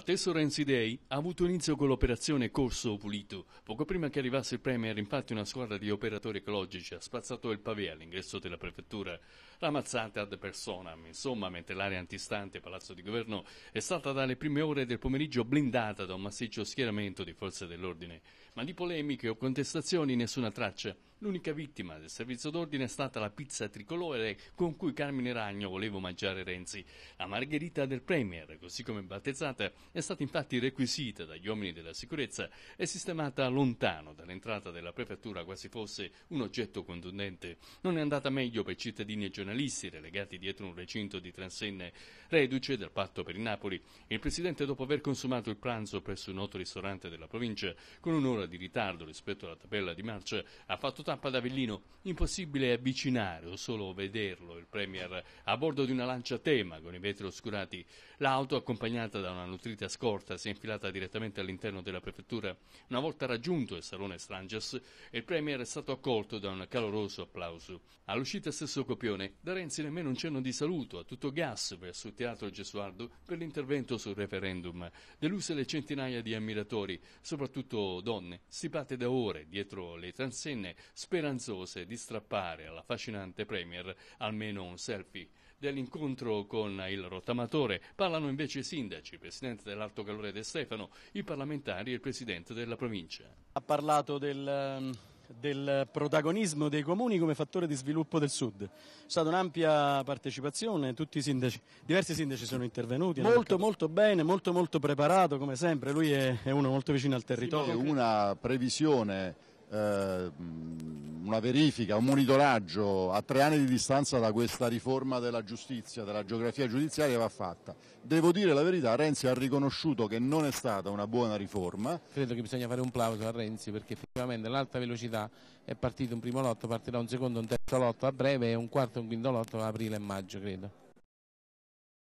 A Tesso Renzi Day ha avuto inizio con l'operazione Corso Pulito. Poco prima che arrivasse il Premier, infatti, una squadra di operatori ecologici ha spazzato il pavé all'ingresso della prefettura. La mazzata ad personam, insomma, mentre l'area antistante Palazzo di Governo è stata dalle prime ore del pomeriggio blindata da un massiccio schieramento di forze dell'ordine. Ma di polemiche o contestazioni nessuna traccia. L'unica vittima del servizio d'ordine è stata la pizza tricolore con cui Carmine Ragno voleva mangiare Renzi. La margherita del Premier, così come battezzata, è stata infatti requisita dagli uomini della sicurezza e sistemata lontano dall'entrata della prefettura quasi fosse un oggetto contundente. Non è andata meglio per cittadini e giornalisti relegati dietro un recinto di transenne reduce del patto per il Napoli. Il presidente, dopo aver consumato il pranzo presso un noto ristorante della provincia, con un'ora di ritardo rispetto alla tabella di marcia, ha fatto stampa d'Avellino, impossibile avvicinare o solo vederlo, il Premier a bordo di una lancia tema con i vetri oscurati. L'auto, accompagnata da una nutrita scorta, si è infilata direttamente all'interno della prefettura. Una volta raggiunto il salone Stranges, il Premier è stato accolto da un caloroso applauso. All'uscita stesso copione, da Renzi nemmeno un cenno di saluto, a tutto gas verso il teatro Gesualdo per l'intervento sul referendum. Deluse le centinaia di ammiratori, soprattutto donne, stipate da ore dietro le transenne, speranzose di strappare alla affascinante Premier almeno un selfie. Dell'incontro con il rottamatore parlano invece i sindaci, il presidente dell'Alto Calore De Stefano, i parlamentari e il presidente della provincia. Ha parlato del, ehm, del protagonismo dei comuni come fattore di sviluppo del sud. C'è stata un'ampia partecipazione, sindaci, diversi sindaci sono intervenuti. Molto molto bene, molto molto preparato come sempre, lui è, è uno molto vicino al territorio. Sì, una previsione Ehm, una verifica, un monitoraggio a tre anni di distanza da questa riforma della giustizia, della geografia giudiziaria va fatta. Devo dire la verità, Renzi ha riconosciuto che non è stata una buona riforma. Credo che bisogna fare un plauso a Renzi perché effettivamente l'alta velocità è partito un primo lotto, partirà un secondo, un terzo lotto a breve e un quarto un quinto lotto a aprile e maggio credo.